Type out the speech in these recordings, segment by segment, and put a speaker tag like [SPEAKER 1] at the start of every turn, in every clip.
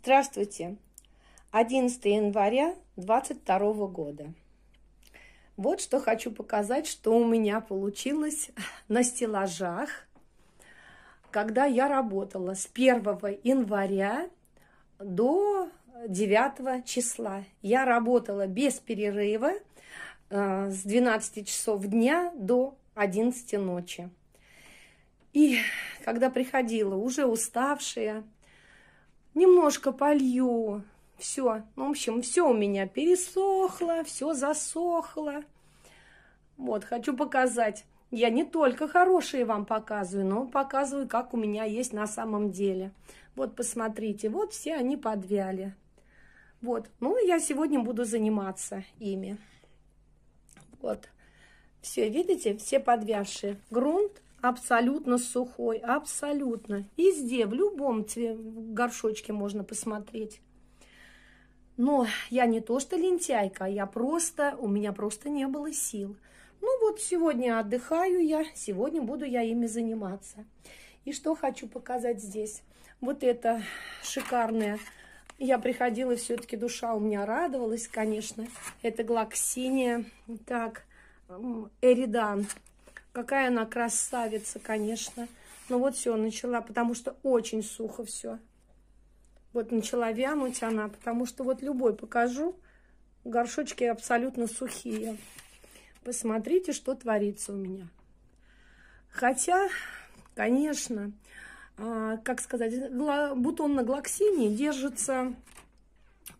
[SPEAKER 1] Здравствуйте! 11 января 22 года. Вот что хочу показать, что у меня получилось на стеллажах, когда я работала с 1 января до 9 числа. Я работала без перерыва э, с 12 часов дня до 11 ночи. И когда приходила уже уставшая, немножко полью. Все, Ну в общем, все у меня пересохло, все засохло. Вот, хочу показать. Я не только хорошие вам показываю, но показываю, как у меня есть на самом деле. Вот, посмотрите, вот все они подвяли. Вот, ну, я сегодня буду заниматься ими. Вот, все, видите, все подвявшие. Грунт абсолютно сухой, абсолютно. Везде, в любом горшочке можно посмотреть. Но я не то что лентяйка, я просто, у меня просто не было сил. Ну вот сегодня отдыхаю я, сегодня буду я ими заниматься. И что хочу показать здесь? Вот это шикарное. Я приходила, все-таки душа у меня радовалась, конечно. Это глаксиния. Так, Эридан. Какая она красавица, конечно. Ну вот все, начала, потому что очень сухо все. Вот начала вянуть она, потому что вот любой покажу. Горшочки абсолютно сухие. Посмотрите, что творится у меня. Хотя, конечно, а, как сказать, бутон на глоксине держится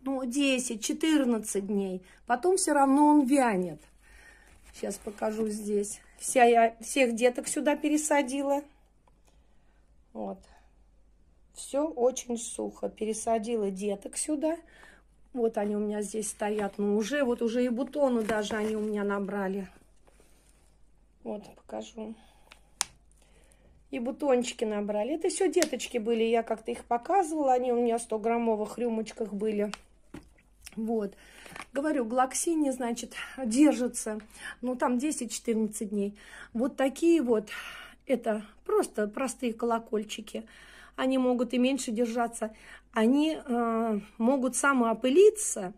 [SPEAKER 1] ну, 10-14 дней. Потом все равно он вянет. Сейчас покажу здесь. Вся я всех деток сюда пересадила. Вот. Все очень сухо. Пересадила деток сюда. Вот они у меня здесь стоят. Ну, уже, вот уже и бутону даже они у меня набрали. Вот, покажу. И бутончики набрали. Это все деточки были. Я как-то их показывала. Они у меня в 100-граммовых рюмочках были. Вот. Говорю, глоксиния, значит, держится, ну, там 10-14 дней. Вот такие вот, это просто простые колокольчики. Они могут и меньше держаться. Они э, могут самоопылиться,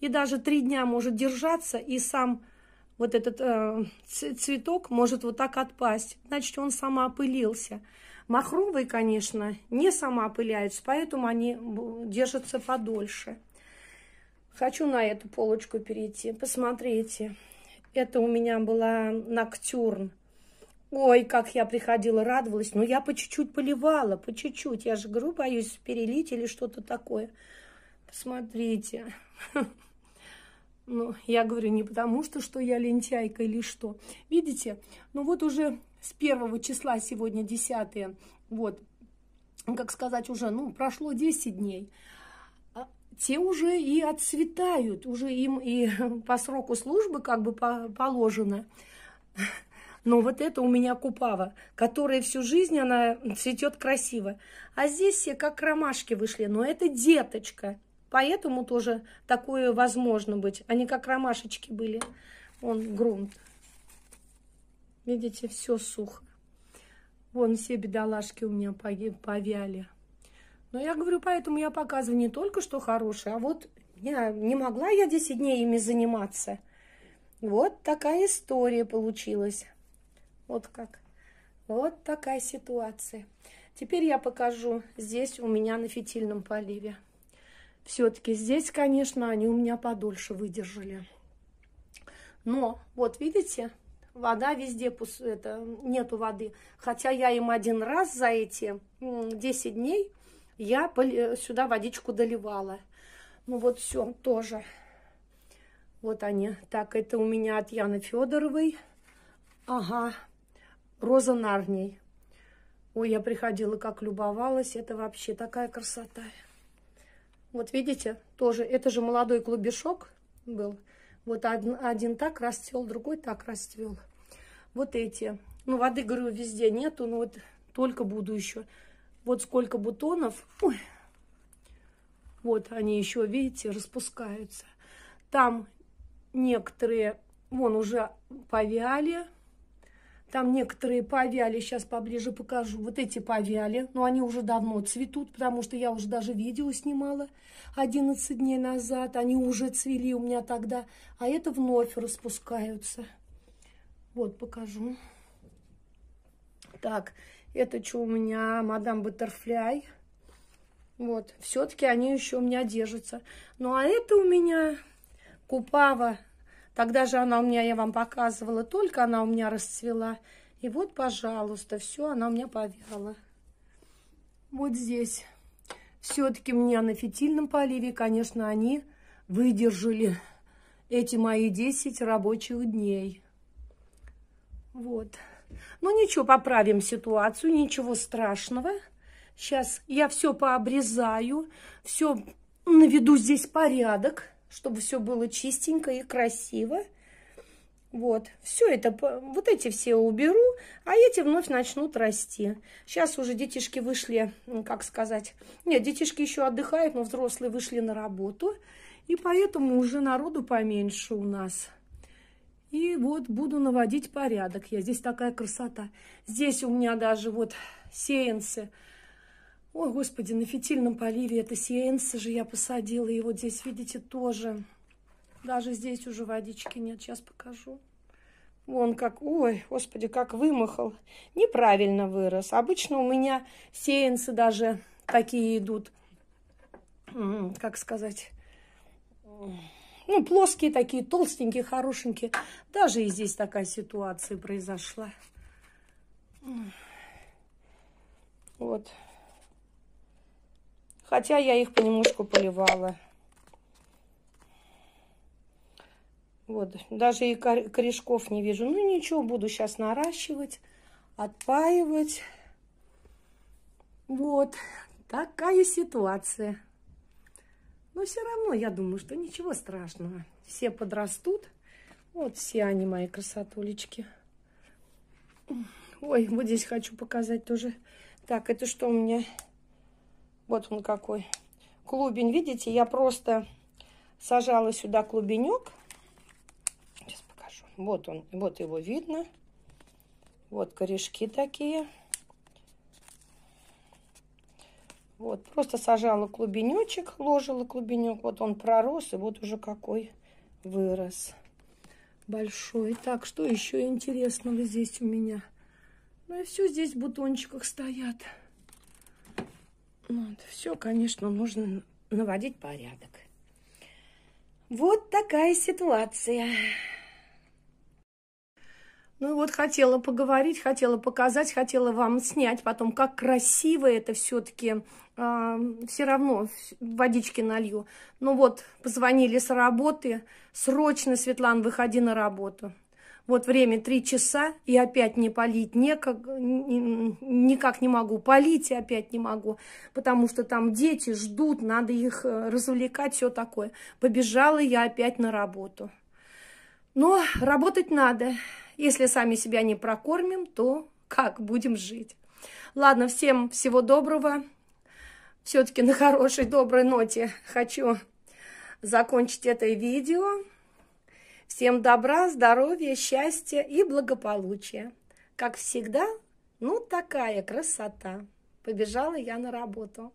[SPEAKER 1] и даже три дня может держаться, и сам вот этот э, цветок может вот так отпасть. Значит, он самоопылился. Махровые, конечно, не самоопыляются, поэтому они держатся подольше. Хочу на эту полочку перейти. Посмотрите. Это у меня была Ноктюрн. Ой, как я приходила, радовалась. Но ну, я по чуть-чуть поливала, по чуть-чуть. Я же говорю, боюсь перелить или что-то такое. Посмотрите. Ну, я говорю, не потому что, что я лентяйка или что. Видите? Ну, вот уже с первого числа сегодня десятые. вот, как сказать, уже, ну, прошло 10 дней те уже и отцветают, уже им и по сроку службы как бы положено. Но вот это у меня купава, которая всю жизнь, она цветет красиво. А здесь все как ромашки вышли, но это деточка. Поэтому тоже такое возможно быть. Они как ромашечки были. Вон грунт. Видите, все сухо. Вон все бедолашки у меня повяли. Но я говорю, поэтому я показываю не только что хорошее, а вот я не могла я 10 дней ими заниматься. Вот такая история получилась. Вот как. Вот такая ситуация. Теперь я покажу здесь у меня на фитильном поливе. Все-таки здесь, конечно, они у меня подольше выдержали. Но вот видите, вода везде, это, нету воды. Хотя я им один раз за эти 10 дней я э, сюда водичку доливала. Ну вот все, тоже. Вот они. Так, это у меня от Яны Федоровой. Ага, роза нарней. Ой, я приходила, как любовалась. Это вообще такая красота. Вот видите, тоже, это же молодой клубешок был. Вот один, один так расцвел, другой так расцвел. Вот эти. Ну, воды, говорю, везде нету, ну вот только буду еще. Вот сколько бутонов. Ой. Вот они еще, видите, распускаются. Там некоторые, вон уже повяли. Там некоторые повяли, сейчас поближе покажу. Вот эти повяли, но они уже давно цветут, потому что я уже даже видео снимала 11 дней назад. Они уже цвели у меня тогда, а это вновь распускаются. Вот, покажу. Так, это что у меня мадам Баттерфляй. Вот, все-таки они еще у меня держатся. Ну, а это у меня Купава. Тогда же она у меня, я вам показывала, только она у меня расцвела. И вот, пожалуйста, все, она у меня повяла. Вот здесь. Все-таки меня на фитильном поливе, конечно, они выдержали эти мои 10 рабочих дней. Вот. Ну ничего, поправим ситуацию, ничего страшного. Сейчас я все пообрезаю, все наведу здесь порядок, чтобы все было чистенько и красиво. Вот, все это, вот эти все уберу, а эти вновь начнут расти. Сейчас уже детишки вышли, как сказать, нет, детишки еще отдыхают, но взрослые вышли на работу, и поэтому уже народу поменьше у нас. И вот буду наводить порядок. Я здесь такая красота. Здесь у меня даже вот сеянцы. О, господи, на фитильном поливе это сеянцы же я посадила. И вот здесь, видите, тоже. Даже здесь уже водички нет. Сейчас покажу. Вон как, ой, господи, как вымахал. Неправильно вырос. Обычно у меня сеянцы даже такие идут, как сказать, ну, плоские такие, толстенькие, хорошенькие. Даже и здесь такая ситуация произошла. Вот. Хотя я их понемножку поливала. Вот, даже и корешков не вижу. Ну, ничего, буду сейчас наращивать, отпаивать. Вот, такая ситуация. Но все равно я думаю, что ничего страшного. Все подрастут. Вот все они мои красотулечки. Ой, вот здесь хочу показать тоже. Так, это что у меня? Вот он какой. Клубень, видите, я просто сажала сюда клубенек. Сейчас покажу. Вот он, вот его видно. Вот корешки такие. Вот, просто сажала клубенечек, ложила клубенек. Вот он пророс, и вот уже какой вырос большой. Так, что еще интересного здесь у меня? Ну и все здесь в бутончиках стоят. Вот, все, конечно, нужно наводить порядок. Вот такая ситуация. Ну и вот хотела поговорить, хотела показать, хотела вам снять потом, как красиво это все-таки. Э, а, все равно водички налью. Ну вот, позвонили с работы. Срочно, Светлан, выходи на работу. Вот время три часа, и опять не полить некак, никак не могу. Полить и опять не могу, потому что там дети ждут, надо их э, развлекать, все такое. Побежала я опять на работу. Но работать надо. Если сами себя не прокормим, то как будем жить? Ладно, всем всего доброго. Все-таки на хорошей, доброй ноте хочу закончить это видео. Всем добра, здоровья, счастья и благополучия. Как всегда, ну такая красота. Побежала я на работу.